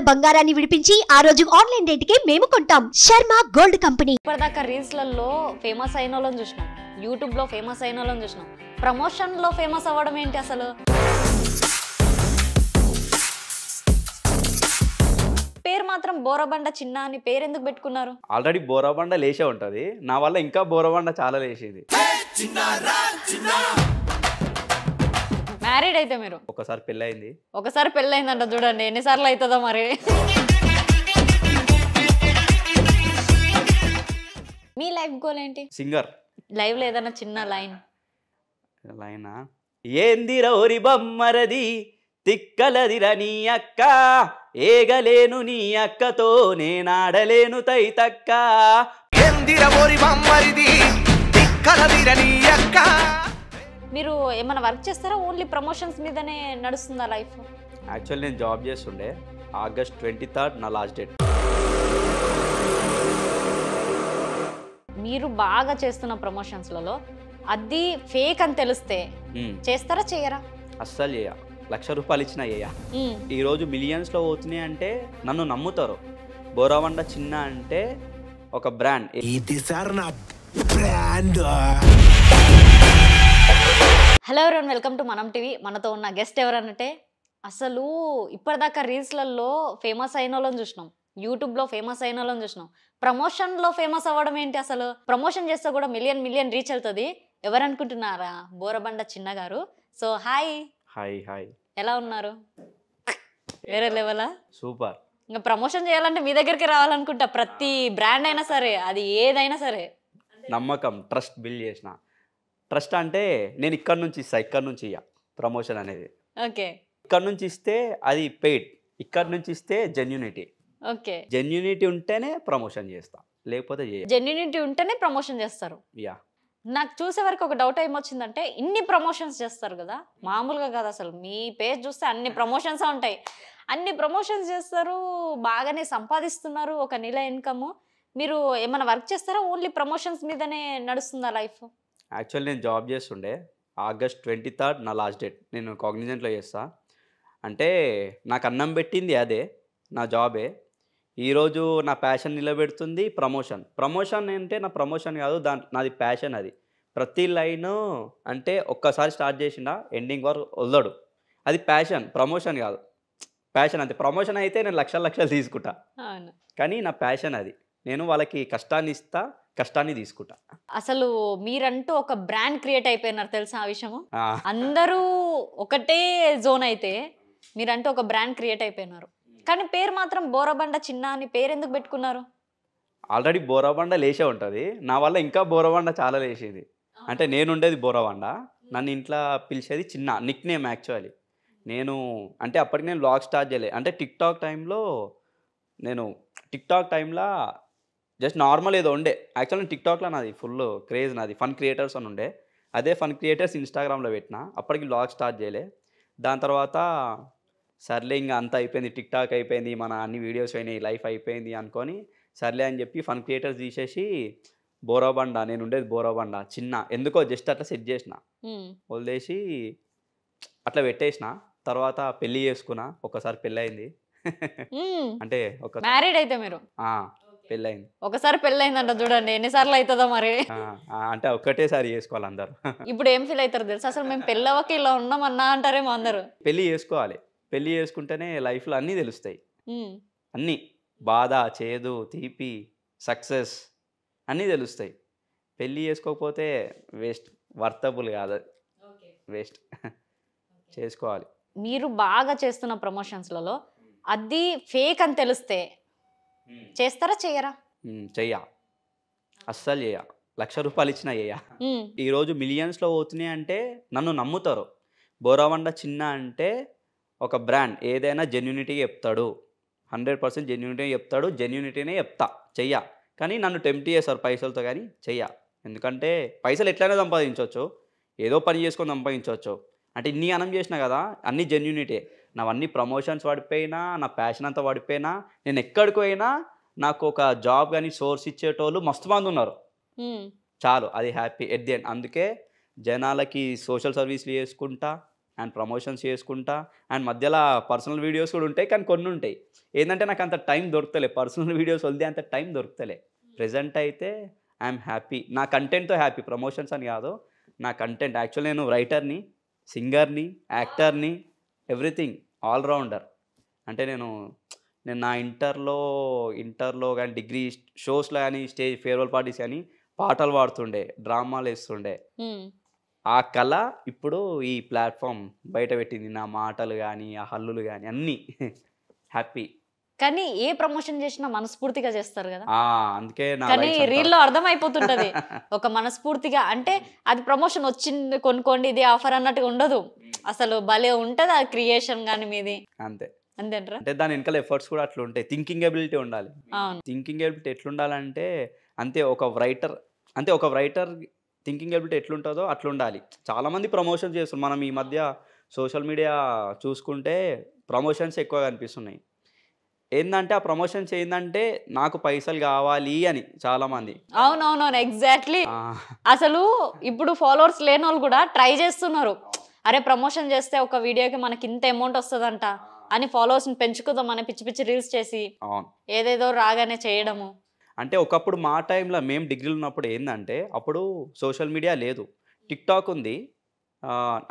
ఉన్న బంగారాన్ని విడిపించి ఆ రోజు ఆన్లైన్ రేట్ కి మేము కొంటాం శర్మ గోల్డ్ కంపెనీ ఇప్పటిదాకా రీల్స్లలో ఫేమస్ అయిన వాళ్ళని చూసినాం యూట్యూబ్ లో ఫేమస్ అయిన వాళ్ళని చూసినాం ప్రమోషన్ లో ఫేమస్ అవ్వడం ఏంటి అసలు పేరు మాత్రం బోరబండ చిన్న అని పేరు ఎందుకు పెట్టుకున్నారు ఆల్రెడీ బోరబండ లేచే ఉంటది నా వల్ల ఇంకా బోరబండ చాలా లేచేది మ్యారీడ్ అయితే మీరు ఒకసారి పెళ్ళైంది ఒకసారి అంట చూడండి ఎన్నిసార్లు అవుతుందో మరి మీ లైఫ్ గోల్ ఏంటి సింగర్ లైవ్ లో ఏదైనా చిన్న లైన్ లైనా ఏంది రౌరి బొమ్మరది తిక్కలదిరా అక్క ఏగలేను నీ అక్కతో నేనాడలేను తైతక్క ఎందిర ఓరి బొమ్మరిది తిక్కలదిర అక్క మీరు ఏమైనా వర్క్ చేస్తారా ఓన్లీ ప్రమోషన్స్ మీదనే నడుస్తుందా లైఫ్ యాక్చువల్ నేను జాబ్ చేస్తుండే ఆగస్ట్ ట్వంటీ థర్డ్ నా లాస్ట్ డేట్ మీరు బాగా చేస్తున్న ప్రమోషన్స్లలో అది ఫేక్ అని తెలిస్తే hmm. చేస్తారా చేయరా అస్సలు చేయ లక్ష రూపాయలు ఇచ్చిన చేయ hmm. ఈరోజు మిలియన్స్లో పోతున్నాయి అంటే నన్ను నమ్ముతారు బోరావండ చిన్న అంటే ఒక బ్రాండ్ ఇది సార్ నా brand hello everyone welcome to మనం టీవీ మనతో ఉన్న గెస్ట్ ఎవరనంటే అసలు ఇప్పటిదాకా రీల్స్లలో ఫేమస్ అయిన వాళ్ళని చూసినాం యూట్యూబ్లో ఫేమస్ అయిన వాళ్ళని చూసినాం ప్రమోషన్లో ఫేమస్ అవ్వడం ఏంటి అసలు ప్రమోషన్ చేస్తే కూడా మిలియన్ మిలియన్ రీచ్ అవుతుంది ఎవరనుకుంటున్నారా బోరబండ చిన్న గారు సో హాయ్ హాయ్ హాయ్ ఎలా ఉన్నారు వేరే లెవెలా సూపర్ ఇంకా ప్రమోషన్ చేయాలంటే మీ దగ్గరికి రావాలనుకుంటా ప్రతి బ్రాండ్ అయినా సరే అది ఏదైనా సరే నమ్మకం ట్రస్ట్ బిల్డ్ చేసిన ట్రస్ట్ అంటే నేను ఇక్కడ నుంచి ఇస్తా ఇక్కడ నుంచి ఇయ్య ప్రమోషన్ అనేది ఓకే ఇక్కడ నుంచి ఇస్తే అది పెయిడ్ ఇక్కడ నుంచి ఇస్తే జెన్యునిటీ ఓకే జెన్యునిటీ ఉంటేనే ప్రమోషన్ చేస్తా లేకపోతే జెన్యునిటీ ఉంటేనే ప్రమోషన్ చేస్తారు యా నాకు చూసే వరకు ఒక డౌట్ ఏమొచ్చిందంటే ఇన్ని ప్రమోషన్స్ చేస్తారు కదా మామూలుగా కదా అసలు మీ పేజ్ చూస్తే అన్ని ప్రమోషన్స్ ఉంటాయి అన్ని ప్రమోషన్స్ చేస్తారు బాగానే సంపాదిస్తున్నారు ఒక నెల ఇన్కమ్ మీరు ఏమైనా వర్క్ చేస్తారా ఓన్లీ ప్రమోషన్స్ మీదనే నడుస్తుందా లైఫ్ యాక్చువల్ నేను జాబ్ చేస్తుండే ఆగస్ట్ ట్వంటీ థర్డ్ నా లాస్ట్ డేట్ నేను కాగ్నిజెంట్లో చేస్తా అంటే నాకు అన్నం పెట్టింది అదే నా జాబే ఈరోజు నా ప్యాషన్ నిలబెడుతుంది ప్రమోషన్ ప్రమోషన్ అంటే నా ప్రమోషన్ కాదు దాని నాది ప్యాషన్ అది ప్రతి లైన్ అంటే ఒక్కసారి స్టార్ట్ చేసిన ఎండింగ్ వరకు వదలడు అది ప్యాషన్ ప్రమోషన్ కాదు ప్యాషన్ అంతే ప్రమోషన్ అయితే నేను లక్షల లక్షలు తీసుకుంటా కానీ నా ప్యాషన్ అది నేను వాళ్ళకి కష్టాన్ని ఇస్తా కష్టాన్ని తీసుకుంటా అసలు మీరంటూ ఒక బ్రాండ్ క్రియేట్ అయిపోయినారు తెలుసా ఆ విషయము అందరూ ఒకటే జోన్ అయితే మీరంటూ ఒక బ్రాండ్ క్రియేట్ అయిపోయినారు కానీ పేరు మాత్రం బోరబండ చిన్న అని పేరు ఎందుకు పెట్టుకున్నారు ఆల్రెడీ బోరబండ లేచే ఉంటుంది నా వల్ల ఇంకా బోరబండ చాలా లేచేది అంటే నేను ఉండేది బోరబండ నన్ను ఇంట్లో పిలిచేది చిన్న నిక్ నేమ్ యాక్చువల్లీ నేను అంటే అప్పటికి నేను బ్లాగ్ స్టార్ట్ చేయలేదు అంటే టిక్ టాక్ టైంలో నేను టిక్ టాక్ టైంలో జస్ట్ నార్మల్ ఏదో ఉండే యాక్చువల్ నేను టిక్టాక్లో నాది ఫుల్ క్రేజ్ నాది ఫన్ క్రియేటర్స్ అని ఉండే అదే ఫన్ క్రియేటర్స్ ఇన్స్టాగ్రామ్లో పెట్టిన అప్పటికి బ్లాగ్ స్టార్ట్ చేయలే దాని తర్వాత సర్లే ఇంకా అంతా అయిపోయింది టిక్టాక్ అయిపోయింది మన అన్ని వీడియోస్ అయినాయి లైఫ్ అయిపోయింది అనుకొని సర్లే అని చెప్పి ఫన్ క్రియేటర్స్ తీసేసి బోరాబండ నేను ఉండేది బోరాబండ చిన్న ఎందుకో జస్ట్ అట్లా సెట్ చేసిన వదిలేసి అట్లా పెట్టేసిన తర్వాత పెళ్లి చేసుకున్నా ఒకసారి పెళ్ళి అయింది అంటే ఒక మ్యారీడ్ అయితే మీరు పెళ్ళైంది ఒకసారి పెళ్ళైందంట చూడండి ఎన్నిసార్లు అవుతుందో మరి అంటే ఒక్కటేసారి చేసుకోవాలి అందరు ఇప్పుడు ఏం ఫీల్ అవుతారు తెలుసు అసలు మేము పెళ్ళవకి ఇలా ఉన్నామన్నా అంటారేమో అందరు పెళ్ళి చేసుకోవాలి పెళ్ళి చేసుకుంటేనే లైఫ్లో అన్నీ తెలుస్తాయి అన్నీ బాధ చేదు తీపి సక్సెస్ అన్నీ తెలుస్తాయి పెళ్ళి చేసుకోకపోతే వేస్ట్ వర్తబుల్ కాదు వేస్ట్ చేసుకోవాలి మీరు బాగా చేస్తున్న ప్రమోషన్స్లలో అది ఫేక్ అని తెలిస్తే చేస్తారా చేయరా చెయ్య అస్సలు చేయ లక్ష రూపాయలు ఇచ్చినా చేయ ఈరోజు మిలియన్స్లో పోతున్నాయి అంటే నన్ను నమ్ముతారు బోరావండ చిన్న అంటే ఒక బ్రాండ్ ఏదైనా జెన్యునిటీ చెప్తాడు హండ్రెడ్ పర్సెంట్ జెన్యునిటీ చెప్తాడు జెన్యునిటీనే చెప్తా చెయ్య కానీ నన్ను టెంప్ట్ చేస్తారు పైసలతో కానీ చెయ్య ఎందుకంటే పైసలు ఎట్లయినా సంపాదించవచ్చు ఏదో పని చేసుకొని సంపాదించవచ్చు అంటే ఇన్ని అనం చేసినా కదా అన్ని జెన్యునిటీ నావన్నీ ప్రమోషన్స్ పడిపోయినా నా ప్యాషన్ అంతా పడిపోయినా నేను ఎక్కడికి పోయినా నాకు ఒక జాబ్ కానీ సోర్స్ ఇచ్చేటోళ్ళు మస్తు మంది ఉన్నారు చాలు అది హ్యాపీ ఎట్ ది ఎండ్ అందుకే జనాలకి సోషల్ సర్వీస్లు చేసుకుంటా అండ్ ప్రమోషన్స్ చేసుకుంటా అండ్ మధ్యలో పర్సనల్ వీడియోస్ కూడా ఉంటాయి కానీ కొన్ని ఉంటాయి ఏంటంటే నాకు అంత టైం దొరుకుతలే పర్సనల్ వీడియోస్ వదిలే అంత టైం దొరుకుతలే ప్రజెంట్ అయితే ఐఎమ్ హ్యాపీ నా కంటెంట్తో హ్యాపీ ప్రమోషన్స్ అని కాదు నా కంటెంట్ యాక్చువల్ నేను రైటర్ని సింగర్ని యాక్టర్ని ఎవ్రీథింగ్ ఆల్రౌండర్ అంటే నేను నేను నా ఇంటర్లో ఇంటర్లో కానీ డిగ్రీ షోస్లో కానీ స్టేజ్ ఫేర్వెల్ పార్టీస్ కానీ పాటలు పాడుతుండే డ్రామాలు వేస్తుండే ఆ కళ ఇప్పుడు ఈ ప్లాట్ఫామ్ బయట పెట్టింది నా మాటలు కానీ ఆ హల్లులు కానీ అన్నీ హ్యాపీ కానీ ఏ ప్రమోషన్ చేసినా మనస్ఫూర్తిగా చేస్తారు కదా అందుకే కానీ లో అర్థమైపోతుంటది ఒక మనస్ఫూర్తిగా అంటే అది ప్రమోషన్ వచ్చింది కొనుక్కోండి ఇది ఆఫర్ అన్నట్టుగా ఉండదు అసలు భలే ఉంటది ఆ క్రియేషన్ కానీ మీది అంతే అంటే దాని వెనకాల ఎఫర్ట్స్ కూడా అట్లా ఉంటాయి థింకింగ్ ఎబిలిటీ ఉండాలి థింకింగ్ ఎబిలిటీ ఎట్లుండాలంటే అంతే ఒక రైటర్ అంతే ఒక రైటర్ థింకింగ్ ఎబిలిటీ ఎట్లుంటుందో అట్లుండాలి మంది ప్రమోషన్ చేస్తున్నారు మనం ఈ మధ్య సోషల్ మీడియా చూసుకుంటే ప్రమోషన్స్ ఎక్కువ కనిపిస్తున్నాయి ఏంటంటే ఆ ప్రమోషన్ చేయిందంటే నాకు పైసలు కావాలి అని చాలా మంది అవునవునవును ఎగ్జాక్ట్లీ అసలు ఇప్పుడు ఫాలోవర్స్ లేని వాళ్ళు కూడా ట్రై చేస్తున్నారు అరే ప్రమోషన్ చేస్తే ఒక వీడియోకి మనకి ఇంత అమౌంట్ వస్తుందంట అని ఫాలోవర్స్ పెంచుకుందాం అని పిచ్చి పిచ్చి రీల్స్ చేసి ఏదేదో రాగానే చేయడము అంటే ఒకప్పుడు మా టైంలో మేము డిగ్రీలు ఉన్నప్పుడు ఏంటంటే అప్పుడు సోషల్ మీడియా లేదు టిక్టాక్ ఉంది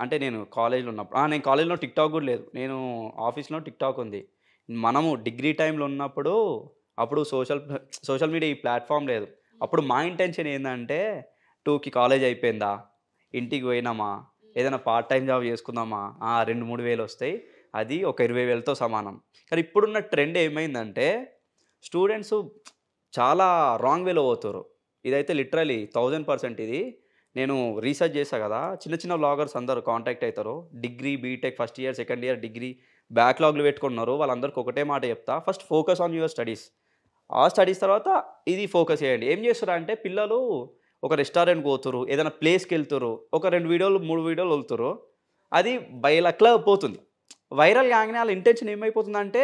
అంటే నేను కాలేజ్లో ఉన్నప్పుడు నేను కాలేజ్లో టిక్టాక్ కూడా లేదు నేను ఆఫీస్లో టిక్టాక్ ఉంది మనము డిగ్రీ టైంలో ఉన్నప్పుడు అప్పుడు సోషల్ సోషల్ మీడియా ఈ ప్లాట్ఫామ్ లేదు అప్పుడు మా ఇంటెన్షన్ ఏంటంటే టూకి కాలేజ్ అయిపోయిందా ఇంటికి పోయినామా ఏదైనా పార్ట్ టైం జాబ్ చేసుకుందామా రెండు మూడు వేలు వస్తాయి అది ఒక ఇరవై వేలతో సమానం కానీ ఇప్పుడున్న ట్రెండ్ ఏమైందంటే స్టూడెంట్స్ చాలా రాంగ్ వేలో పోతారు ఇదైతే లిటరలీ థౌజండ్ పర్సెంట్ ఇది నేను రీసెర్చ్ చేసా కదా చిన్న చిన్న బ్లాగర్స్ అందరు కాంటాక్ట్ అవుతారు degree BTech first year second year degree బ్యాక్లాగ్లు పెట్టుకున్నారు వాళ్ళందరికీ ఒకటే మాట చెప్తా first focus on your studies ఆ స్టడీస్ తర్వాత ఇది ఫోకస్ చేయండి ఏం చేస్తారు అంటే పిల్లలు ఒక రెస్టారెంట్కి పోతురు ఏదైనా ప్లేస్కి వెళ్తురు ఒక రెండు వీడియోలు మూడు వీడియోలు వెళ్తురు అది బై లక్లా పోతుంది వైరల్ కాగానే వాళ్ళ ఇంటెన్షన్ ఏమైపోతుందంటే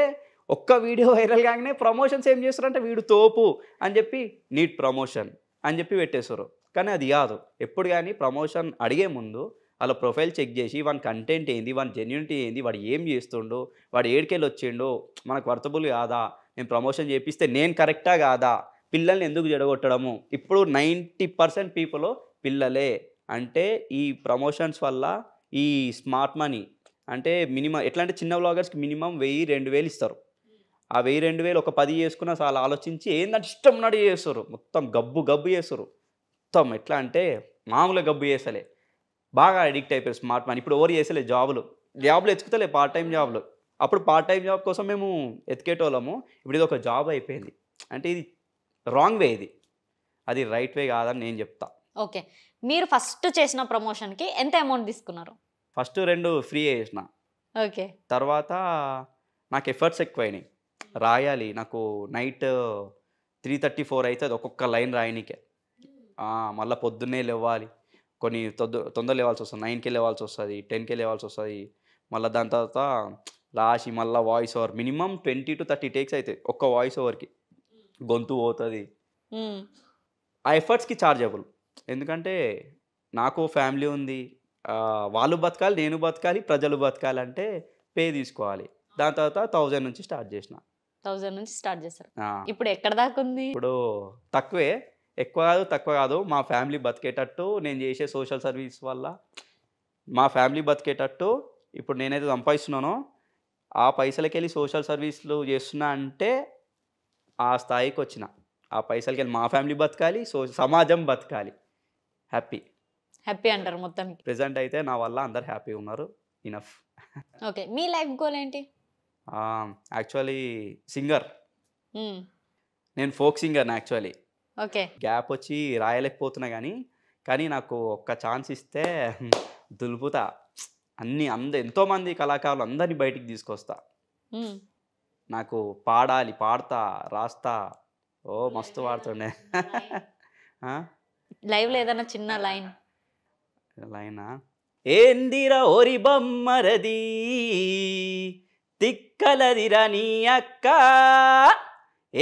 ఒక్క వీడియో వైరల్ కాగానే ప్రమోషన్స్ ఏం చేస్తారంటే వీడు తోపు అని చెప్పి నీట్ ప్రమోషన్ అని చెప్పి పెట్టేస్తారు కానీ అది కాదు ఎప్పుడు కానీ ప్రమోషన్ అడిగే ముందు వాళ్ళ ప్రొఫైల్ చెక్ చేసి వాని కంటెంట్ ఏంది వాని జెన్యునిటీ ఏంది వాడు ఏం చేస్తుండో వాడు ఏడికెళ్ళి వచ్చిండో మనకు వర్తబుల్ కాదా నేను ప్రమోషన్ చేపిస్తే నేను కరెక్టా కాదా పిల్లల్ని ఎందుకు జడగొట్టడము ఇప్పుడు నైంటీ పర్సెంట్ పీపుల్ పిల్లలే అంటే ఈ ప్రమోషన్స్ వల్ల ఈ స్మార్ట్ మనీ అంటే మినిమం ఎట్లా అంటే చిన్న బ్లాగర్స్కి మినిమం వెయ్యి రెండు వేలు ఇస్తారు ఆ వెయ్యి రెండు వేలు ఒక పది చేసుకున్న చాలా ఆలోచించి ఏంటంటే ఇష్టం నడి చేస్తారు మొత్తం గబ్బు గబ్బు చేస్తారు మొత్తం ఎట్లా అంటే మామూలుగా గబ్బు చేసలే బాగా అడిక్ట్ అయిపోయారు స్మార్ట్ ఫోన్ ఇప్పుడు ఎవరు చేసేలే జాబులు జాబులు ఎత్తుకుతలే పార్ట్ టైం జాబులు అప్పుడు పార్ట్ టైం జాబ్ కోసం మేము ఎతికేటోళ్ళము ఇప్పుడు ఇది ఒక జాబ్ అయిపోయింది అంటే ఇది రాంగ్ వే ఇది అది రైట్ వే కాదని నేను చెప్తా ఓకే మీరు ఫస్ట్ చేసిన ప్రమోషన్కి ఎంత అమౌంట్ తీసుకున్నారు ఫస్ట్ రెండు ఫ్రీ చేసిన ఓకే తర్వాత నాకు ఎఫర్ట్స్ ఎక్కువైనాయి రాయాలి నాకు నైట్ త్రీ థర్టీ ఫోర్ అవుతుంది ఒక్కొక్క లైన్ రాయనికే మళ్ళీ పొద్దున్నే లేవాలి కొన్ని తొందర తొందర లేవాల్సి వస్తుంది నైన్కే ఇవ్వాల్సి వస్తుంది టెన్కే ఇవ్వాల్సి వస్తుంది మళ్ళీ దాని తర్వాత రాసి మళ్ళీ voice over minimum twenty to thirty takes అవుతాయి ఒక్క వాయిస్ ఓవర్కి గొంతు పోతుంది ఆ ఎఫర్ట్స్కి చార్జబుల్ ఎందుకంటే నాకు ఫ్యామిలీ ఉంది వాళ్ళు బతకాలి నేను బతకాలి ప్రజలు బతకాలి అంటే పే తీసుకోవాలి దాని తర్వాత థౌజండ్ నుంచి స్టార్ట్ చేసిన థౌజండ్ నుంచి స్టార్ట్ చేశారు ఇప్పుడు ఎక్కడ దాకా ఉంది ఇప్పుడు తక్కువే ఎక్కువ కాదు తక్కువ కాదు మా ఫ్యామిలీ బతికేటట్టు నేను చేసే సోషల్ సర్వీస్ వల్ల మా ఫ్యామిలీ బతికేటట్టు ఇప్పుడు నేనైతే సంపాదిస్తున్నానో ఆ పైసలకి వెళ్ళి సోషల్ సర్వీస్లు చేస్తున్నా అంటే ఆ స్థాయికి వచ్చిన ఆ పైసలకి వెళ్ళి మా ఫ్యామిలీ బతకాలి సో సమాజం బతకాలి హ్యాపీ హ్యాపీ అంటారు మొత్తం ప్రెసెంట్ అయితే నా వల్ల అందరు హ్యాపీ ఉన్నారు ఇనఫ్ ఓకే మీ లైఫ్ గోల్ ఏంటి యాక్చువల్లీ సింగర్ నేను folk singer actually okay gap వచ్చి రాయలేకపోతున్నా కానీ కానీ నాకు ఒక్క ఛాన్స్ ఇస్తే దులుపుతా అన్ని అంద ఎంతోమంది కళాకారులు అందరినీ బయటికి తీసుకొస్తా నాకు పాడాలి పాడతా రాస్తా ఓ మస్తు పాడుతుండే లైవ్ లేదన్నా చిన్న లైన్ లైనా ఏందిరా ఓరి బొమ్మరది తిక్కలదిరా నీ అక్క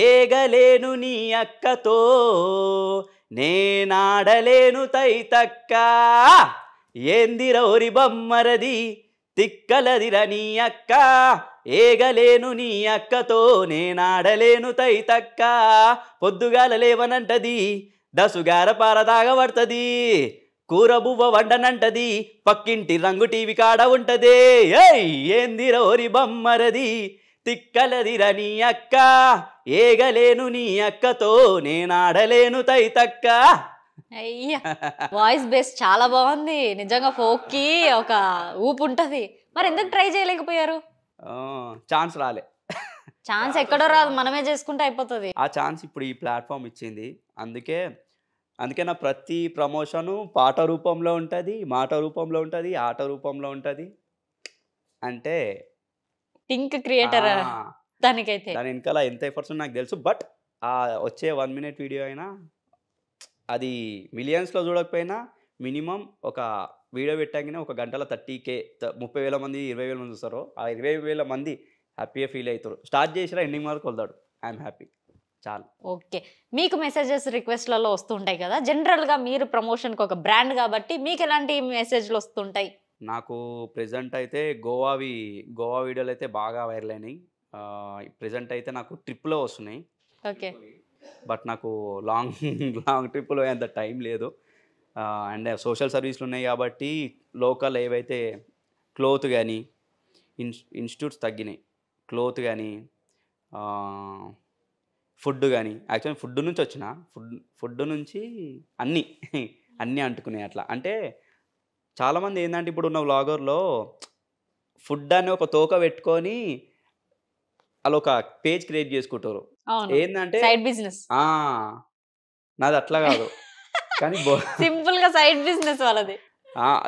ఏగలేను నీ అక్కతో నేనాడలేను తైతక్క ఏందిరౌరి బొమ్మరది తిక్కలదిర నీ అక్క ఏగలేను నీ అక్కతో నేనాడలేను తైతక్క పొద్దుగాల లేవనంటది దసుగార పారదాగబడుతుంది కూరబువ్వ వండనంటది పక్కింటి రంగు టీవీ కాడ ఉంటదే ఏందిరోరి బొమ్మరది తిక్కలదిరని అక్క ఏగలేను నీ అక్కతో నేనాడలేను తైతక్క అయ్యా వాయిస్ బేస్ చాలా బాగుంది నిజంగా ఫోక్కి ఒక ఊపు ఉంటది మరి ఎందుకు ట్రై చేయలేకపోయారు ఛాన్స్ రాలే ఛాన్స్ ఎక్కడో రాదు మనమే చేసుకుంటే అయిపోతుంది ఆ ఛాన్స్ ఇప్పుడు ఈ ప్లాట్ఫామ్ ఇచ్చింది అందుకే అందుకే నా ప్రతి ప్రమోషను పాట రూపంలో ఉంటుంది మాట రూపంలో ఉంటుంది ఆట రూపంలో ఉంటుంది అంటే టింక్ క్రియేటర్ దానికైతే దాని వెనకాల ఎంత ఎఫర్ట్స్ నాకు తెలుసు బట్ ఆ వచ్చే వన్ మినిట్ వీడియో అయినా అది మిలియన్స్లో చూడకపోయినా మినిమం ఒక వీడియో పెట్టాకనే ఒక గంటలో థర్టీ కే ముప్పై వేల మంది ఇరవై వేల మంది చూస్తారు ఆ ఇరవై వేల మంది హ్యాపీగా ఫీల్ అవుతారు స్టార్ట్ చేసినా ఎండింగ్ వరకు వెళ్తాడు ఐఎమ్ హ్యాపీ చాలు ఓకే మీకు మెసేజెస్ రిక్వెస్ట్లలో వస్తుంటాయి కదా జనరల్గా మీరు ప్రమోషన్కి ఒక బ్రాండ్ కాబట్టి మీకు ఎలాంటి మెసేజ్లు వస్తుంటాయి నాకు ప్రజెంట్ అయితే గోవావి గోవా వీడియోలు అయితే బాగా వైరల్ అయినాయి ప్రజెంట్ అయితే నాకు ట్రిప్లో వస్తున్నాయి ఓకే బట్ నాకు లాంగ్ లాంగ్ ట్రిప్లో అంత టైం లేదు అండ్ సోషల్ సర్వీస్లు ఉన్నాయి కాబట్టి లోకల్ ఏవైతే క్లోత్ కానీ ఇన్ ఇన్స్టిట్యూట్స్ తగ్గినాయి క్లోత్ కానీ ఫుడ్ కానీ యాక్చువల్లీ ఫుడ్ నుంచి వచ్చిన ఫుడ్ ఫుడ్ నుంచి అన్నీ అన్నీ అంటుకున్నాయి అట్లా అంటే చాలామంది ఏంటంటే ఇప్పుడు ఉన్న వ్లాగర్లో ఫుడ్ అని ఒక తోక పెట్టుకొని అలా ఒక పేజ్ క్రియేట్ చేసుకుంటారు ఏంటంటే సైడ్ బిజినెస్ నాది అట్లా కాదు కానీ సింపుల్ గా సైడ్ బిజినెస్ వాళ్ళది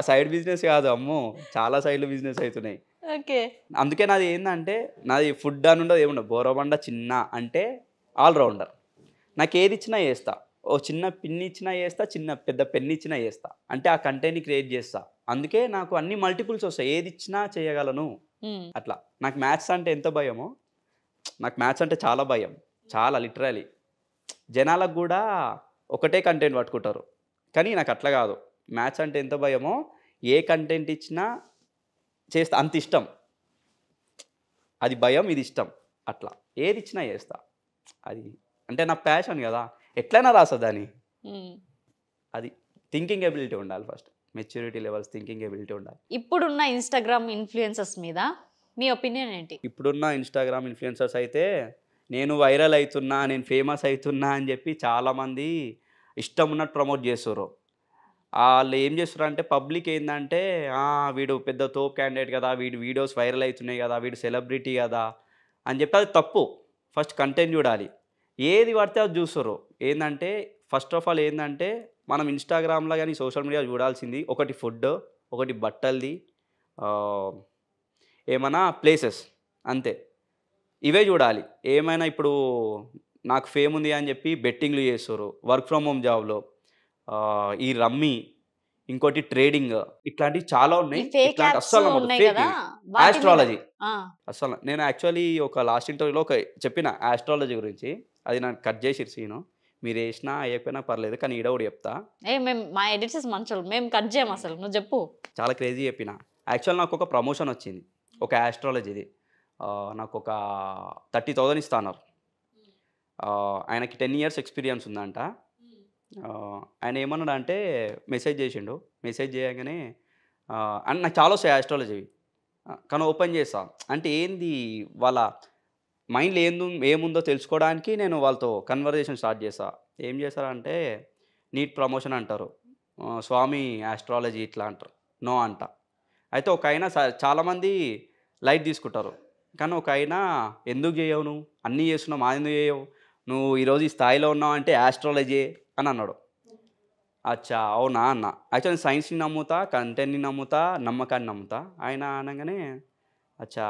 సైడ్ బిజినెస్ కాదు అమ్మో చాలా సైడ్లు బిజినెస్ అవుతున్నాయి ఓకే అందుకే నాది ఏంటంటే నాది ఫుడ్ అని ఉండదు ఏముండదు బోరబండ చిన్న అంటే ఆల్రౌండర్ నాకు ఏది ఇచ్చినా చేస్తా ఓ చిన్న పిన్ ఇచ్చినా చేస్తా చిన్న పెద్ద పెన్ ఇచ్చినా చేస్తా అంటే ఆ కంటెంట్ని క్రియేట్ చేస్తా అందుకే నాకు అన్ని మల్టిపుల్స్ వస్తాయి ఏది ఇచ్చినా చేయగలను అట్లా నాకు మ్యాథ్స్ అంటే ఎంత భయమో నాకు మ్యాథ్స్ అంటే చాలా భయం చాలా లిటరలీ జనాలకు కూడా ఒకటే కంటెంట్ పట్టుకుంటారు కానీ నాకు అట్లా కాదు మ్యాథ్స్ అంటే ఎంత భయమో ఏ కంటెంట్ ఇచ్చినా చేస్తా అంత ఇష్టం అది భయం ఇది ఇష్టం అట్లా ఏది ఇచ్చినా చేస్తా అది అంటే నా ప్యాషన్ కదా ఎట్లయినా రాస్తుంది అని అది థింకింగ్ ఎబిలిటీ ఉండాలి first maturity levels thinking ability ఉండాలి ఇప్పుడున్న ఇన్స్టాగ్రామ్ ఇన్ఫ్లుయెన్సర్స్ మీద మీ ఒపీనియన్ ఏంటి ఇప్పుడున్న ఇన్స్టాగ్రామ్ ఇన్ఫ్లుయెన్సర్స్ అయితే నేను వైరల్ అవుతున్నా నేను ఫేమస్ అవుతున్నా అని చెప్పి చాలామంది ఇష్టం ఉన్నట్టు ప్రమోట్ చేస్తారు వాళ్ళు ఏం చేస్తారు అంటే పబ్లిక్ ఏంటంటే వీడు పెద్ద తోప్ క్యాండిడేట్ కదా వీడి వీడియోస్ వైరల్ అవుతున్నాయి కదా వీడు సెలబ్రిటీ కదా అని చెప్పి అది తప్పు ఫస్ట్ కంటెంట్ చూడాలి ఏది పడితే అది చూస్తారు ఏంటంటే ఫస్ట్ ఆఫ్ ఆల్ ఏంటంటే మనం ఇన్స్టాగ్రామ్లో కానీ సోషల్ మీడియా చూడాల్సింది ఒకటి ఫుడ్ ఒకటి బట్టలది ఏమైనా ప్లేసెస్ అంతే ఇవే చూడాలి ఏమైనా ఇప్పుడు నాకు ఫేమ్ ఉంది అని చెప్పి బెట్టింగ్లు చేస్తారు వర్క్ ఫ్రమ్ హోమ్ జాబ్లో ఈ రమ్మీ ఇంకోటి ట్రేడింగ్ ఇట్లాంటివి చాలా ఉన్నాయి అస్సలు ఆస్ట్రాలజీ అస్సలు నేను యాక్చువల్లీ ఒక లాస్ట్ ఇంటర్వ్యూలో ఒక చెప్పిన ఆస్ట్రాలజీ గురించి అది నాకు కట్ చేసిరు సీను మీరు వేసినా అయిపోయినా పర్లేదు కానీ ఈడ కూడా చెప్తా ఏ మేము మా ఎడిటర్స్ మంచోళ్ళు మేము కట్ చేయం hmm. అసలు నువ్వు చెప్పు చాలా క్రేజీ చెప్పిన యాక్చువల్ నాకు ఒక ప్రమోషన్ వచ్చింది ఒక యాస్ట్రాలజీది నాకు ఒక థర్టీ థౌజండ్ అన్నారు ఆయనకి టెన్ ఇయర్స్ ఎక్స్పీరియన్స్ ఉందంట ఆయన ఏమన్నాడు అంటే మెసేజ్ చేసిండు మెసేజ్ చేయగానే అండ్ నాకు చాలా వస్తాయి ఆస్ట్రాలజీ కానీ ఓపెన్ చేస్తా అంటే ఏంది వాళ్ళ మైండ్లో ఏందు ఏముందో తెలుసుకోవడానికి నేను వాళ్ళతో కన్వర్జేషన్ స్టార్ట్ చేసా ఏం చేశారంటే నీట్ ప్రమోషన్ అంటారు స్వామి ఆస్ట్రాలజీ ఇట్లా అంటారు నో అంట అయితే ఒక ఆయన చాలామంది లైట్ తీసుకుంటారు కానీ ఒక ఆయన ఎందుకు చేయవు నువ్వు అన్నీ చేస్తున్నావు మా ఎందుకు చేయవు నువ్వు ఈరోజు ఈ స్థాయిలో ఉన్నావు అంటే ఆస్ట్రాలజీ అని అన్నాడు అచ్చా అవునా అన్న యాక్చువల్ సైన్స్ని నమ్ముతా కంటెంట్ని నమ్ముతా నమ్మకాన్ని నమ్ముతా ఆయన అనగానే అచ్చా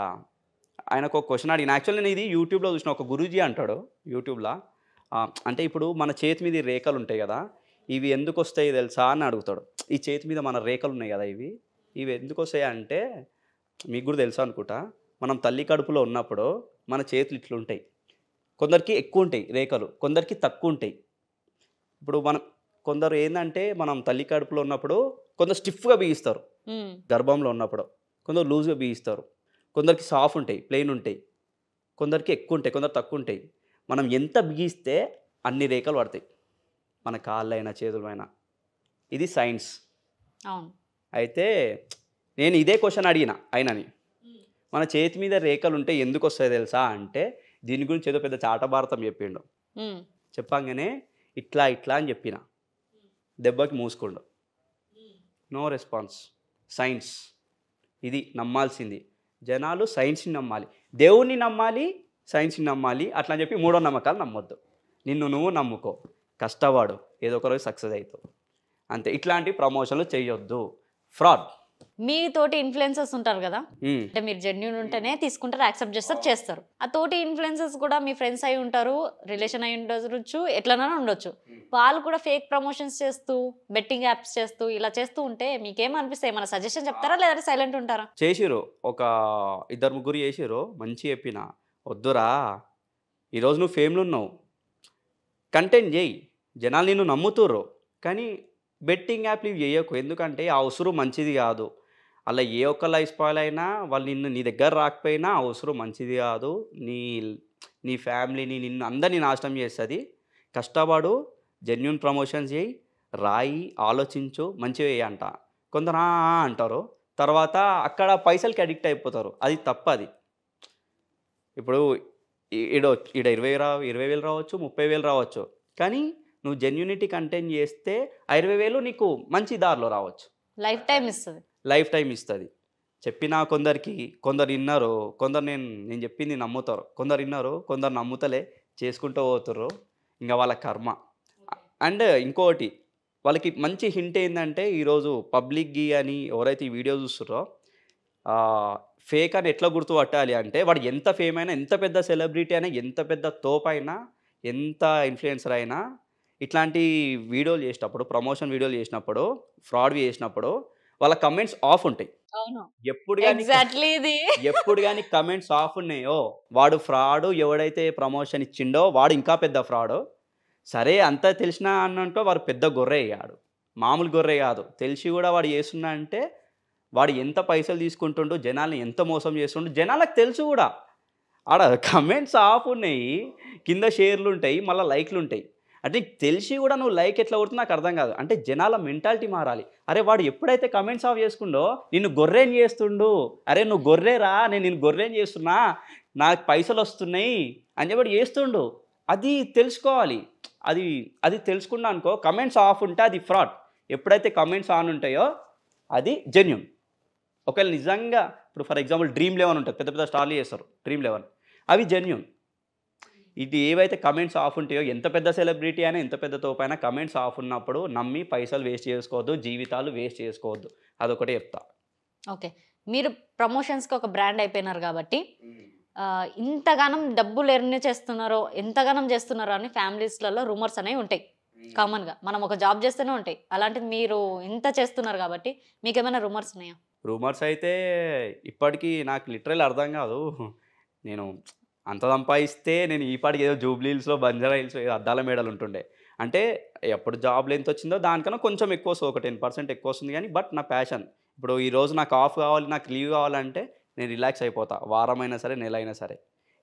ఆయనకు ఒక క్వశ్చన్ అడిగిన యాక్చువల్ నేను ఇది యూట్యూబ్లో చూసిన ఒక గురూజీ అంటాడు యూట్యూబ్లో అంటే ఇప్పుడు మన చేతి మీద రేఖలు ఉంటాయి కదా ఇవి ఎందుకు వస్తాయి తెలుసా అని అడుగుతాడు ఈ చేతి మీద మన రేఖలు ఉన్నాయి కదా ఇవి ఇవి ఎందుకు వస్తాయి అంటే మీకు కూడా తెలుసా అనుకుంటా మనం తల్లి కడుపులో ఉన్నప్పుడు మన చేతులు ఇట్లుంటాయి కొందరికి ఎక్కువ ఉంటాయి రేఖలు కొందరికి తక్కువ ఉంటాయి ఇప్పుడు మనం కొందరు ఏంటంటే మనం తల్లి కడుపులో ఉన్నప్పుడు కొందరు స్టిఫ్గా బిగిస్తారు గర్భంలో ఉన్నప్పుడు కొందరు లూజ్గా బిగిస్తారు కొందరికి సాఫ్ ఉంటాయి ప్లెయిన్ ఉంటాయి కొందరికి ఎక్కువ ఉంటాయి కొందరు తక్కువ ఉంటాయి మనం ఎంత బిగిస్తే అన్ని రేఖలు పడతాయి మన కాళ్ళైనా చేతులైనా ఇది సైన్స్ అయితే నేను ఇదే క్వశ్చన్ అడిగిన ఆయనని మన చేతి మీద రేఖలు ఉంటే ఎందుకు వస్తాయి తెలుసా అంటే దీని గురించి ఏదో పెద్ద చాటభారతం చెప్పిండు చెప్పంగానే ఇట్లా ఇట్లా అని చెప్పిన దెబ్బకి మూసుకుండు నో రెస్పాన్స్ సైన్స్ ఇది నమ్మాల్సింది జనాలు సైన్స్ని నమ్మాలి దేవుణ్ణి నమ్మాలి సైన్స్ని నమ్మాలి అట్లా అని చెప్పి మూడో నమ్మకాలు నమ్మొద్దు నిన్ను నువ్వు నమ్ముకో కష్టపడు ఏదో ఒకరోజు సక్సెస్ అవుతావు అంతే ఇట్లాంటి ప్రమోషన్లు చేయొద్దు ఫ్రాడ్ మీ తోటి ఇన్ఫ్లుయెన్సర్స్ ఉంటారు కదా అంటే మీరు జెన్యున్ ఉంటేనే తీసుకుంటారు యాక్సెప్ట్ చేస్తారు చేస్తారు ఆ తోటి ఇన్ఫ్లుయెన్సర్స్ కూడా మీ ఫ్రెండ్స్ అయి ఉంటారు రిలేషన్ అయి ఉండొచ్చు ఎట్లనైనా ఉండొచ్చు వాళ్ళు కూడా ఫేక్ ప్రమోషన్స్ చేస్తూ బెట్టింగ్ యాప్స్ చేస్తూ ఇలా చేస్తూ ఉంటే మీకేమనిపిస్తే అనిపిస్తాయి ఏమైనా సజెషన్ చెప్తారా లేదంటే సైలెంట్ ఉంటారా చేసిరు ఒక ఇద్దరు ముగ్గురు చేసిరు మంచి చెప్పిన వద్దురా ఈరోజు నువ్వు ఫేమ్లు ఉన్నావు కంటెంట్ చేయి జనాలు నిన్ను నమ్ముతుర్రు కానీ బెట్టింగ్ యాప్లు ఇవి చేయకు ఎందుకంటే ఆ అవసరం మంచిది కాదు అలా ఏ ఒక్క లైఫ్ స్పాయిల్ అయినా వాళ్ళు నిన్ను నీ దగ్గర రాకపోయినా అవసరం మంచిది కాదు నీ నీ ఫ్యామిలీని నిన్ను అందరినీ నాశనం చేస్తుంది కష్టపడు జెన్యున్ ప్రమోషన్స్ చేయి రాయి ఆలోచించు మంచిగా అంట కొందరు అంటారు తర్వాత అక్కడ పైసలకి అడిక్ట్ అయిపోతారు అది తప్పది ఇప్పుడు ఇడ ఇడ ఇరవై రా ఇరవై వేలు రావచ్చు ముప్పై వేలు రావచ్చు కానీ నువ్వు జెన్యునిటీ కంటెన్ చేస్తే ఇరవై వేలు నీకు మంచి దారిలో రావచ్చు లైఫ్ టైం ఇస్తుంది లైఫ్ టైం ఇస్తుంది చెప్పినా కొందరికి కొందరు విన్నారు కొందరు నేను నేను చెప్పింది నమ్ముతారు కొందరు విన్నారు కొందరు నమ్ముతలే చేసుకుంటూ పోతారు ఇంకా వాళ్ళ కర్మ అండ్ ఇంకోటి వాళ్ళకి మంచి హింట్ ఏంటంటే ఈరోజు పబ్లిక్కి అని ఎవరైతే ఈ వీడియో చూస్తున్నారో ఫేక్ అని ఎట్లా గుర్తుపట్టాలి అంటే వాడు ఎంత ఫేమ్ అయినా ఎంత పెద్ద సెలబ్రిటీ అయినా ఎంత పెద్ద తోపైనా ఎంత ఇన్ఫ్లుయెన్సర్ అయినా ఇట్లాంటి వీడియోలు చేసినప్పుడు ప్రమోషన్ వీడియోలు చేసినప్పుడు ఫ్రాడ్ చేసినప్పుడు వాళ్ళ కమెంట్స్ ఆఫ్ ఉంటాయి ఎప్పుడు ఎగ్జాక్ట్లీ ఇది ఎప్పుడు కానీ కమెంట్స్ ఆఫ్ ఉన్నాయో వాడు ఫ్రాడ్ ఎవడైతే ప్రమోషన్ ఇచ్చిండో వాడు ఇంకా పెద్ద ఫ్రాడ్ సరే అంతా తెలిసినా అన్నట్టు వాడు పెద్ద గొర్రె అయ్యాడు మామూలు గొర్రె కాదు తెలిసి కూడా వాడు చేస్తున్నా అంటే వాడు ఎంత పైసలు తీసుకుంటుండో జనాల్ని ఎంత మోసం చేస్తుండో జనాలకు తెలుసు కూడా ఆడ కమెంట్స్ ఆఫ్ ఉన్నాయి కింద షేర్లు ఉంటాయి మళ్ళీ లైక్లు ఉంటాయి అంటే నీకు తెలిసి కూడా నువ్వు లైక్ ఎట్లా కొడుతున్నా నాకు అర్థం కాదు అంటే జనాల మెంటాలిటీ మారాలి అరే వాడు ఎప్పుడైతే కమెంట్స్ ఆఫ్ చేసుకుండో నిన్ను గొర్రెని చేస్తుండు అరే నువ్వు గొర్రెరా నేను నేను గొర్రెని చేస్తున్నా నాకు పైసలు వస్తున్నాయి అని చెప్పి చేస్తుండు అది తెలుసుకోవాలి అది అది తెలుసుకున్నా అనుకో కమెంట్స్ ఆఫ్ ఉంటే అది ఫ్రాడ్ ఎప్పుడైతే కమెంట్స్ ఆన్ ఉంటాయో అది జెన్యున్ ఒకవేళ నిజంగా ఇప్పుడు ఫర్ ఎగ్జాంపుల్ డ్రీమ్ లెవెన్ ఉంటుంది పెద్ద పెద్ద స్టార్లు చేస్తారు డ్రీమ్ లెవెన్ అవి జెన్యున్ ఇది ఏవైతే కమెంట్స్ ఆఫ్ ఉంటాయో ఎంత పెద్ద సెలబ్రిటీ అయినా ఎంత పెద్ద తోపైనా కమెంట్స్ ఆఫ్ ఉన్నప్పుడు నమ్మి పైసలు వేస్ట్ చేసుకోవద్దు జీవితాలు వేస్ట్ చేసుకోవద్దు అదొకటి చెప్తా ఓకే మీరు ప్రమోషన్స్కి ఒక బ్రాండ్ అయిపోయినారు కాబట్టి ఇంతగానం డబ్బులు ఎన్ని చేస్తున్నారో ఎంతగానం చేస్తున్నారో అని ఫ్యామిలీస్లలో రూమర్స్ అనేవి ఉంటాయి కామన్గా మనం ఒక జాబ్ చేస్తూనే ఉంటాయి అలాంటిది మీరు ఇంత చేస్తున్నారు కాబట్టి మీకు ఏమైనా రూమర్స్ ఉన్నాయా రూమర్స్ అయితే ఇప్పటికీ నాకు లిటరల్ అర్థం కాదు నేను అంత సంపాదిస్తే నేను ఈ పాటికి ఏదో జూబ్లీ హిల్స్లో బంజారా హిల్స్లో ఏదో అద్దాల మేడలు ఉంటుండే అంటే ఎప్పుడు జాబ్లు ఎంత వచ్చిందో దానికన్నా కొంచెం ఎక్కువ వస్తుంది ఒక టెన్ పర్సెంట్ ఎక్కువ వస్తుంది కానీ బట్ నా ప్యాషన్ ఇప్పుడు ఈరోజు నాకు ఆఫ్ కావాలి నాకు లీవ్ కావాలంటే నేను రిలాక్స్ అయిపోతా వారమైనా సరే నెల అయినా సరే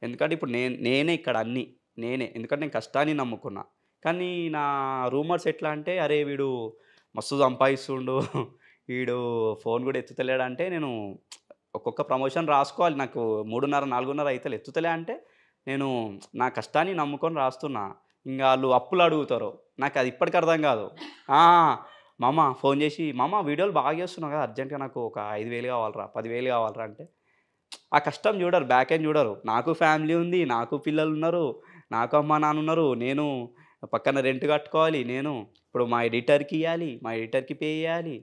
ఎందుకంటే ఇప్పుడు నేను నేనే ఇక్కడ అన్నీ నేనే ఎందుకంటే నేను కష్టాన్ని నమ్ముకున్నా కానీ నా రూమర్స్ ఎట్లా అంటే అరే వీడు మస్తు సంపాదిస్తుండు వీడు ఫోన్ కూడా ఎత్తుతలేడంటే నేను ఒక్కొక్క ప్రమోషన్ రాసుకోవాలి నాకు మూడున్నర నాలుగున్నర అయితే ఎత్తుతలే అంటే నేను నా కష్టాన్ని నమ్ముకొని రాస్తున్నా ఇంకా వాళ్ళు అప్పులు అడుగుతారు నాకు అది ఇప్పటికి అర్థం కాదు మామ ఫోన్ చేసి మామ వీడియోలు బాగా చేస్తున్నావు కదా అర్జెంట్గా నాకు ఒక ఐదు వేలు కావాలరా పదివేలు కావాలరా అంటే ఆ కష్టం చూడరు బ్యాక్ ఎండ్ చూడరు నాకు ఫ్యామిలీ ఉంది నాకు పిల్లలు ఉన్నారు నాకు అమ్మ నాన్న ఉన్నారు నేను పక్కన రెంట్ కట్టుకోవాలి నేను ఇప్పుడు మా ఎడిటర్కి ఇవ్వాలి మా ఎడిటర్కి పే చేయాలి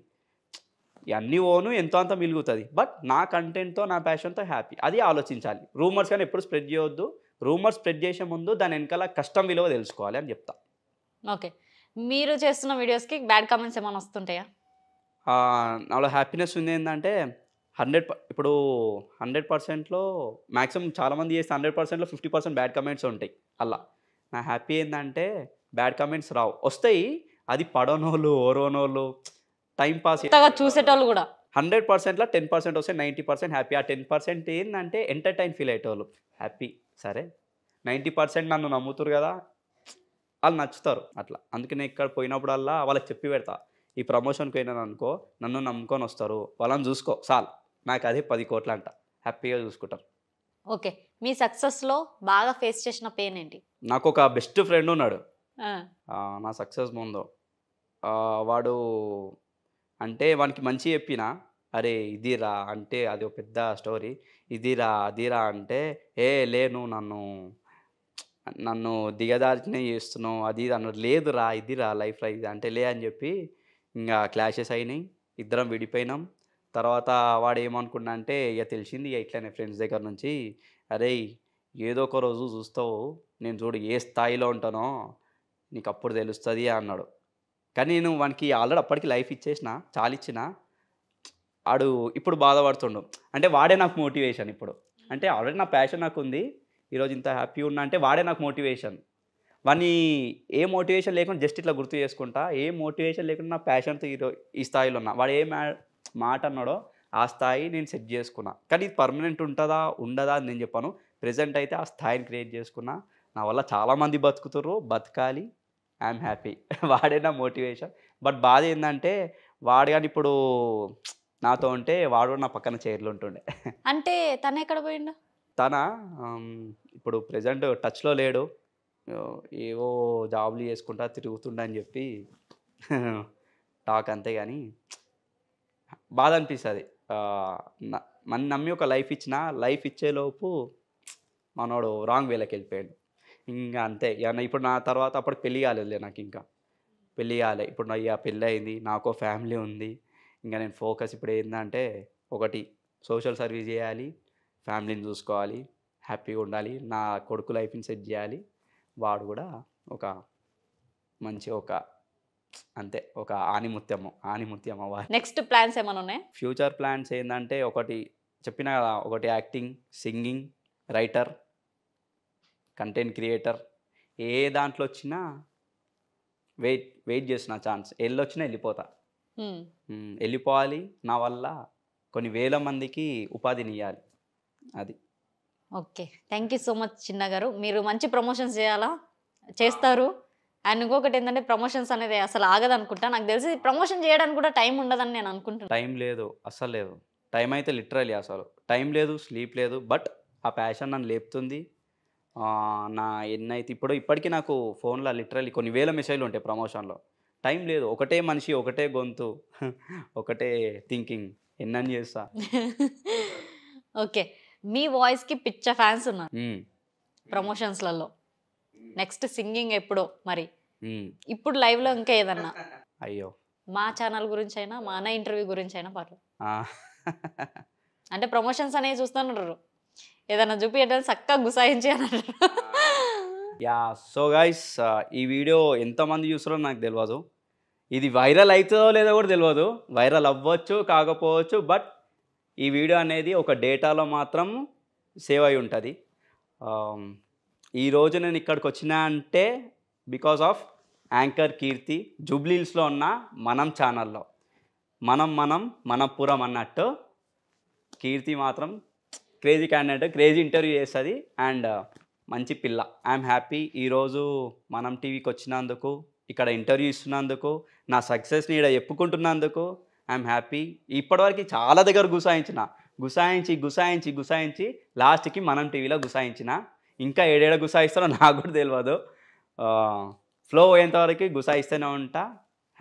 అన్నీ ఓను ఎంతో అంత మిలుగుతుంది బట్ నా కంటెంట్తో నా ప్యాషన్తో హ్యాపీ అది ఆలోచించాలి రూమర్స్ కానీ ఎప్పుడు స్ప్రెడ్ చేయొద్దు రూమర్స్ స్ప్రెడ్ చేసే ముందు దాని వెనకాల కష్టం విలువ తెలుసుకోవాలి అని చెప్తా ఓకే మీరు చేస్తున్న వీడియోస్కి బ్యాడ్ కామెంట్స్ ఏమైనా వస్తుంటాయా నాలో హ్యాపీనెస్ ఉంది ఏంటంటే హండ్రెడ్ ఇప్పుడు హండ్రెడ్ పర్సెంట్లో మ్యాక్సిమం చాలామంది చేస్తే హండ్రెడ్ పర్సెంట్లో ఫిఫ్టీ పర్సెంట్ బ్యాడ్ కమెంట్స్ ఉంటాయి అలా నా హ్యాపీ ఏంటంటే బ్యాడ్ కమెంట్స్ రావు వస్తాయి అది పడనోళ్ళు ఓరోనోళ్ళు టైం పాస్ చూసేటోళ్ళు కూడా హండ్రెడ్ పర్సెంట్లో టెన్ పర్సెంట్ వస్తే నైంటీ పర్సెంట్ హ్యాపీ ఆ టెన్ పర్సెంట్ ఏంటంటే ఎంటర్టైన్ ఫీల్ అయ్యేటోళ్ళు హ్యాపీ సరే నైంటీ పర్సెంట్ నన్ను నమ్ముతారు కదా వాళ్ళు నచ్చుతారు అట్లా నేను ఇక్కడ పోయినప్పుడల్లా వాళ్ళకి చెప్పి పెడతా ఈ ప్రమోషన్కి పోయినాను అనుకో నన్ను నమ్ముకొని వస్తారు వాళ్ళని చూసుకో సార్ నాకు అదే పది కోట్లు అంట హ్యాపీగా చూసుకుంటారు ఓకే మీ సక్సెస్లో బాగా ఫేస్ చేసిన పెయిన్ ఏంటి నాకు ఒక బెస్ట్ ఫ్రెండ్ ఉన్నాడు నా సక్సెస్ ముందు వాడు అంటే వానికి మంచి చెప్పిన అరే ఇదిరా అంటే అది ఒక పెద్ద స్టోరీ ఇదిరా అదిరా అంటే ఏ లేను నన్ను నన్ను దిగదార్చినే చేస్తున్నావు అది అన్నారు లేదురా ఇదిరా లైఫ్ ఇది అంటే లే అని చెప్పి ఇంకా క్లాషెస్ అయినాయి ఇద్దరం విడిపోయినాం తర్వాత వాడు ఏమనుకున్నా అంటే ఇక తెలిసింది ఇక ఇట్లనే ఫ్రెండ్స్ దగ్గర నుంచి అరే ఏదో ఒక రోజు చూస్తావు నేను చూడు ఏ స్థాయిలో ఉంటానో నీకు అప్పుడు తెలుస్తుంది అన్నాడు కానీ నేను వానికి ఆల్రెడీ అప్పటికి లైఫ్ ఇచ్చేసిన చాలిచ్చిన ఆడు ఇప్పుడు బాధపడుతుండు అంటే వాడే నాకు మోటివేషన్ ఇప్పుడు అంటే ఆల్రెడీ నా ప్యాషన్ నాకు ఉంది ఈరోజు ఇంత హ్యాపీ ఉన్నా అంటే వాడే నాకు మోటివేషన్ వాని ఏ మోటివేషన్ లేకుండా జస్ట్ ఇట్లా గుర్తు చేసుకుంటా ఏ మోటివేషన్ లేకుండా నా ప్యాషన్తో ఈరో ఈ స్థాయిలో ఉన్నా వాడు ఏ మాట అన్నాడో ఆ స్థాయి నేను సెట్ చేసుకున్నా కానీ ఇది పర్మనెంట్ ఉంటుందా ఉండదా అని నేను చెప్పాను ప్రజెంట్ అయితే ఆ స్థాయిని క్రియేట్ చేసుకున్నా నా వల్ల చాలామంది బతుకుతుర్రు బతకాలి ఐఎమ్ హ్యాపీ వాడే నా మోటివేషన్ బట్ బాధ ఏంటంటే వాడు కానీ ఇప్పుడు నాతో ఉంటే వాడు నా పక్కన చైర్లు ఉంటుండే అంటే తను ఎక్కడ పోయిండు తన ఇప్పుడు ప్రజెంట్ టచ్లో లేడు ఏవో జాబ్లు చేసుకుంటా తిరుగుతుండ అని చెప్పి టాక్ అంతే కానీ బాధ అనిపిస్తుంది మన నమ్మి ఒక లైఫ్ ఇచ్చిన లైఫ్ ఇచ్చేలోపు మనోడు రాంగ్ వేలోకి వెళ్ళిపోయాడు ఇంకా అంతే ఇక ఇప్పుడు నా తర్వాత అప్పుడు పెళ్ళి కాలేదులే నాకు ఇంకా పెళ్ళి కాలే ఇప్పుడు నా పెళ్ళి అయింది నాకో ఫ్యామిలీ ఉంది ఇంకా నేను ఫోకస్ ఇప్పుడు ఏంటంటే ఒకటి సోషల్ సర్వీస్ చేయాలి ఫ్యామిలీని చూసుకోవాలి హ్యాపీగా ఉండాలి నా కొడుకు లైఫ్ని సెట్ చేయాలి వాడు కూడా ఒక మంచి ఒక అంతే ఒక ఆనిముత్యము ఆనిముత్యం అవ్వాలి నెక్స్ట్ ప్లాన్స్ ఏమైనా ఉన్నాయి ఫ్యూచర్ ప్లాన్స్ ఏంటంటే ఒకటి చెప్పిన కదా ఒకటి acting singing writer content creator ఏ దాంట్లో వచ్చినా వెయిట్ వెయిట్ చేసిన ఛాన్స్ వెళ్ళి వచ్చినా వెళ్ళిపోతా వెళ్ళిపోవాలి hmm. hmm, నా వల్ల కొన్ని వేల మందికి ఉపాధిని ఇవ్వాలి అది okay thank you so much Chinna గారు మీరు మంచి ప్రమోషన్స్ చేయాలా చేస్తారు అండ్ ఇంకొకటి ఏంటంటే ప్రమోషన్స్ అనేది అసలు ఆగదు అనుకుంటా నాకు తెలిసి ప్రమోషన్ చేయడానికి కూడా టైం ఉండదని నేను అనుకుంటున్నాను టైం లేదు అసలు లేదు టైం అయితే లిటరలీ అసలు టైం లేదు స్లీప్ లేదు బట్ ఆ ప్యాషన్ నన్ను లేపుతుంది నా ఎన్నైతే ఇప్పుడు ఇప్పటికీ నాకు ఫోన్లో లిటరల్లీ కొన్ని వేల మెసేజ్లు ఉంటాయి ప్రమోషన్లో టైం లేదు ఒకటే మనిషి ఒకటే గొంతు ఒకటే థింకింగ్ ఎన్నని చేస్తా ఓకే మీ వాయిస్కి పిచ్చ ఫ్యాన్స్ ఉన్నారు ప్రమోషన్స్లలో నెక్స్ట్ సింగింగ్ ఎప్పుడో మరి ఇప్పుడు లైవ్లో ఇంకా ఏదన్నా అయ్యో మా ఛానల్ గురించి అయినా మా అన్న ఇంటర్వ్యూ గురించి అయినా పర్లేదు అంటే ప్రమోషన్స్ అనేవి చూస్తున్నారు ఏదైనా చూపించడం చక్కగా గుసాయించి అని యా సో గైస్ ఈ వీడియో ఎంతమంది చూస్తున్నారో నాకు తెలియదు ఇది వైరల్ అవుతుందో లేదో కూడా తెలియదు వైరల్ అవ్వచ్చు కాకపోవచ్చు బట్ ఈ వీడియో అనేది ఒక డేటాలో మాత్రం సేవ్ అయి ఉంటుంది ఈరోజు నేను ఇక్కడికి వచ్చినా అంటే బికాస్ ఆఫ్ యాంకర్ కీర్తి జూబ్లీల్స్లో ఉన్న మనం ఛానల్లో మనం మనం మనపురం అన్నట్టు కీర్తి మాత్రం క్రేజీ క్యాండిడేట్ క్రేజీ ఇంటర్వ్యూ చేస్తుంది అండ్ uh, మంచి పిల్ల ఐఎమ్ హ్యాపీ ఈరోజు మనం టీవీకి వచ్చినందుకు ఇక్కడ ఇంటర్వ్యూ ఇస్తున్నందుకు నా సక్సెస్ని ఇక్కడ చెప్పుకుంటున్నందుకు ఐఎమ్ హ్యాపీ ఇప్పటివరకు చాలా దగ్గర గుసాయించిన గుసాయించి గుసాయించి గుసాయించి లాస్ట్కి మనం టీవీలో గుసాయించిన ఇంకా ఏడేడ గుసాయిస్తారో నాకు కూడా తెలియదు uh, ఫ్లో అయ్యేంతవరకు గుసాయిస్తూనే ఉంటా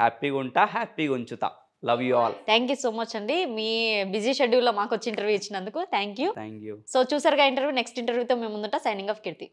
హ్యాపీగా ఉంటా హ్యాపీగా ఉంచుతా love you all thank you so much అండి మీ బిజీ షెడ్యూల్లో మాకు వచ్చి ఇంటర్వ్యూ ఇచ్చినందుకు thank you thank you so చూసారుగా ఇంటర్వ్యూ నెక్స్ట్ ఇంటర్వ్యూతో మేము ముందుంటా సైనింగ్ ఆఫ్ కీర్తి